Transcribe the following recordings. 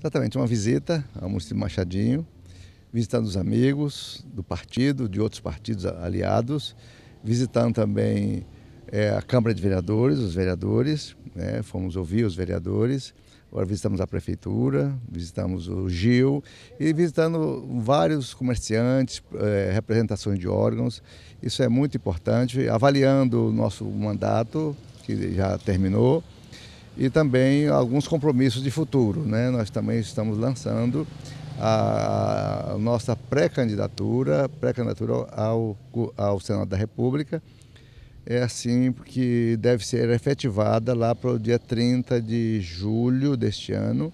Exatamente, uma visita ao município Machadinho, visitando os amigos do partido, de outros partidos aliados, visitando também é, a Câmara de Vereadores, os vereadores, né? fomos ouvir os vereadores, agora visitamos a prefeitura, visitamos o Gil e visitando vários comerciantes, é, representações de órgãos. Isso é muito importante, avaliando o nosso mandato, que já terminou, e também alguns compromissos de futuro. Né? Nós também estamos lançando a nossa pré-candidatura, pré-candidatura ao, ao Senado da República. É assim que deve ser efetivada lá para o dia 30 de julho deste ano.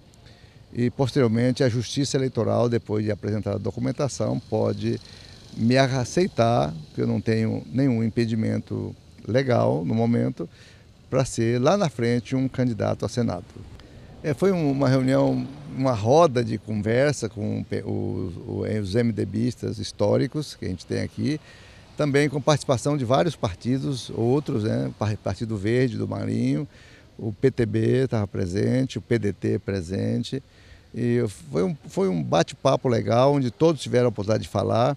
E posteriormente a Justiça Eleitoral, depois de apresentar a documentação, pode me aceitar, que eu não tenho nenhum impedimento legal no momento, para ser lá na frente um candidato a Senado. É, foi uma reunião, uma roda de conversa com eh, os, os MDBistas históricos que a gente tem aqui, também com participação de vários partidos, outros, né? Partido Verde do Marinho, o PTB estava presente, o PDT presente. E foi um, foi um bate-papo legal, onde todos tiveram a oportunidade de falar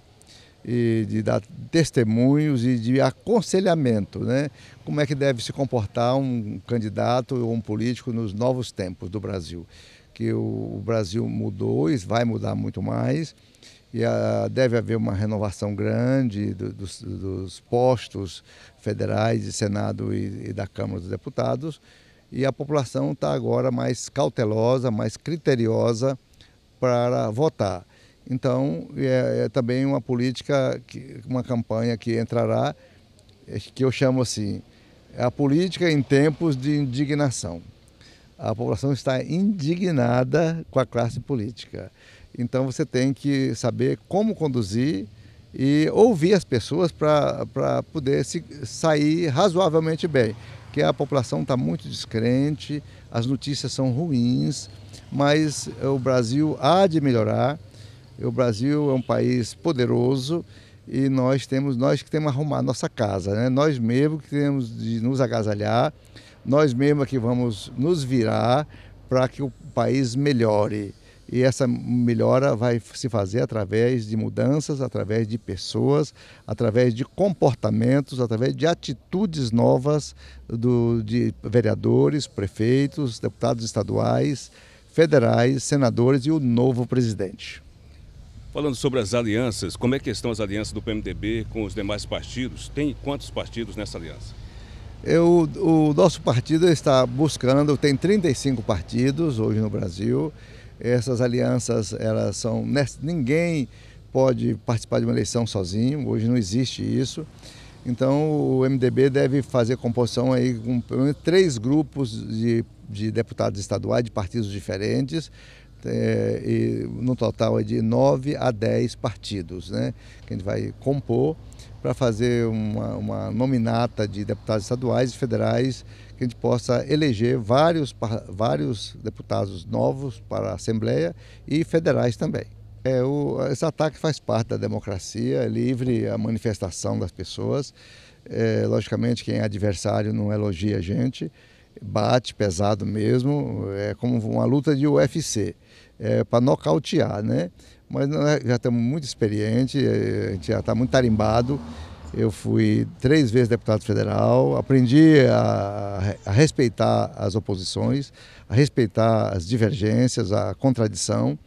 e de dar testemunhos e de aconselhamento, né? Como é que deve se comportar um candidato ou um político nos novos tempos do Brasil? Que o Brasil mudou e vai mudar muito mais e a, deve haver uma renovação grande do, dos, dos, postos federais, de Senado e, e da Câmara dos Deputados. E a população está agora mais cautelosa, mais criteriosa para votar. Então, é, é também uma política, que, uma campanha que entrará, é, que eu chamo assim, é a política em tempos de indignação. A população está indignada com a classe política. Então, você tem que saber como conduzir e ouvir as pessoas para poder se, sair razoavelmente bem. Que a população está muito descrente, as notícias são ruins, mas o Brasil há de melhorar. O Brasil é um país poderoso e nós temos nós que temos que arrumar nossa casa, né? Nós mesmos que temos de nos agasalhar, nós mesmos que vamos nos virar para que o país melhore. E essa melhora vai se fazer através de mudanças, através de pessoas, através de comportamentos, através de atitudes novas do, de vereadores, prefeitos, deputados estaduais, federais, senadores e o novo presidente. Falando sobre as alianças, como é que estão as alianças do PMDB com os demais partidos? Tem quantos partidos nessa aliança? Eu, o nosso partido está buscando, tem 35 partidos hoje no Brasil. Essas alianças, elas são. Ninguém pode participar de uma eleição sozinho, hoje não existe isso. Então o MDB deve fazer composição aí com pelo menos três grupos de, de deputados estaduais de partidos diferentes é, e no total é de 9 a 10 partidos, né, que a gente vai compor para fazer uma, uma, nominata de deputados estaduais e federais que a gente possa eleger vários, vários deputados novos para a Assembleia e federais também. É, o, esse ataque faz parte da democracia, é livre a manifestação das pessoas. É, logicamente, quem é adversário não elogia a gente bate pesado mesmo, é como uma luta de UFC, é para nocautear, né? Mas nós já estamos muito experientes, é, a gente já está muito tarimbado. Eu fui três vezes deputado federal, aprendi a, a respeitar as oposições, a respeitar as divergências, a contradição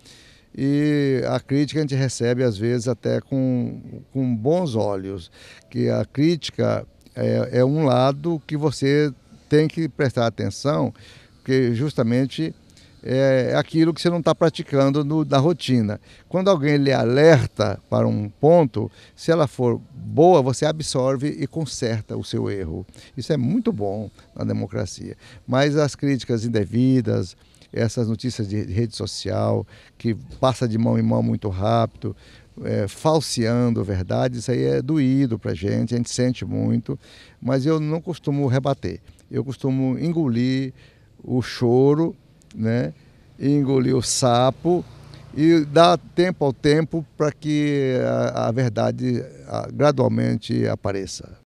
e a crítica a gente recebe às vezes até com, com bons olhos, que a crítica é, é um lado que você tem que prestar atenção, porque justamente é, é aquilo que você não está praticando no, na rotina. Quando alguém lhe alerta para um ponto, se ela for boa, você absorve e conserta o seu erro. Isso é muito bom na democracia. Mas as críticas indevidas, essas notícias de rede social, que passa de mão em mão muito rápido, é, falseando verdade, isso aí é doído para a gente, a gente sente muito, mas eu não costumo rebater eu costumo engolir o choro, né? engolir o sapo e dar tempo ao tempo para que a, a verdade a, gradualmente apareça.